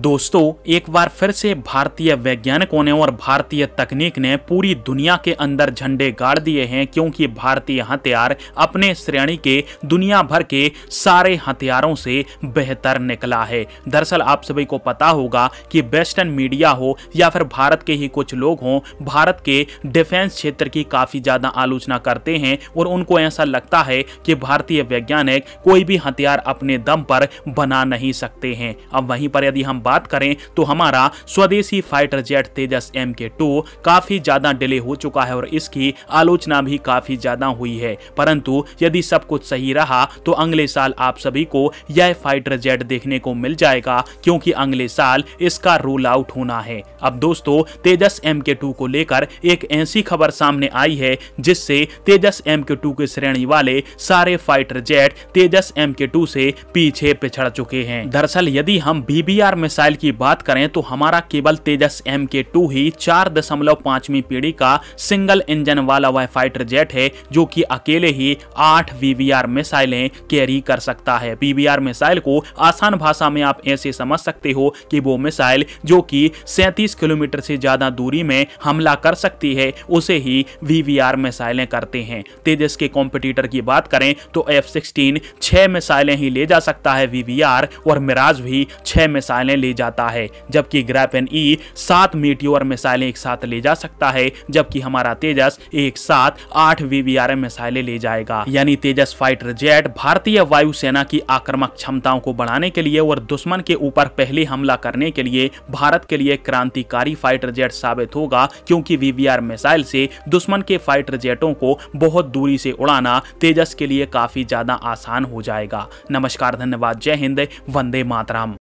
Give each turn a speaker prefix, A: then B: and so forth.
A: दोस्तों एक बार फिर से भारतीय वैज्ञानिकों ने और भारतीय तकनीक ने पूरी दुनिया के अंदर झंडे गाड़ दिए हैं क्योंकि भारतीय हथियार अपने श्रेणी के दुनिया भर के सारे हथियारों से बेहतर निकला है दरअसल आप सभी को पता होगा कि वेस्टर्न मीडिया हो या फिर भारत के ही कुछ लोग हों भारत के डिफेंस क्षेत्र की काफ़ी ज़्यादा आलोचना करते हैं और उनको ऐसा लगता है कि भारतीय वैज्ञानिक कोई भी हथियार अपने दम पर बना नहीं सकते हैं अब वहीं पर यदि हम बात करें तो हमारा स्वदेशी fighter jet Tejas M K two काफी ज्यादा डिले हो चुका है और इसकी आलोचना भी काफी ज्यादा हुई है परंतु यदि सब कुछ सही रहा तो अगले साल आप सभी को यह फाइटर जेट देखने को मिल जाएगा क्योंकि अगले साल इसका रोल आउट होना है अब दोस्तों तेजस एम के टू को लेकर एक ऐसी खबर सामने आई है जिससे तेजस एम के टू के श्रेणी वाले सारे fighter jet Tejas M K two से पीछे पिछड़ चुके हैं दरअसल यदि हम बीबीआर में मिसाइल की बात करें तो हमारा केवल तेजस एम के टू ही चार दशमलव पांचवी पीढ़ी का सिंगल इंजन वाला वह फाइटर जेट है जो कि अकेले ही आठ वीवीआर मिसाइलें कैरी कर सकता है वीवीआर मिसाइल को आसान भाषा में आप ऐसे समझ सकते हो कि वो मिसाइल जो कि सैंतीस किलोमीटर से ज्यादा दूरी में हमला कर सकती है उसे ही वीवीआर मिसाइलें करते हैं तेजस के कॉम्पिटिटर की बात करें तो एफ सिक्सटीन छह मिसाइलें ही ले जा सकता है वीवीआर और मिराज भी छह मिसाइलें मिसाइलें ले जाता है जबकि ग्रैपेन ई e सात मीटियोर मिसाइलें एक साथ ले जा सकता है जबकि हमारा तेजस एक साथ आठ वीवीआरएम मिसाइलें ले जाएगा यानी तेजस फाइटर जेट भारतीय वायुसेना की आक्रमक क्षमताओं को बढ़ाने के लिए और दुश्मन के ऊपर पहले हमला करने के लिए भारत के लिए क्रांतिकारी फाइटर जेट साबित होगा क्योंकि वीवीआर मिसाइल से दुश्मन के फाइटर जेटों को बहुत दूरी से उड़ाना तेजस के लिए काफी ज्यादा आसान हो जाएगा नमस्कार धन्यवाद जय हिंद वंदे मातराम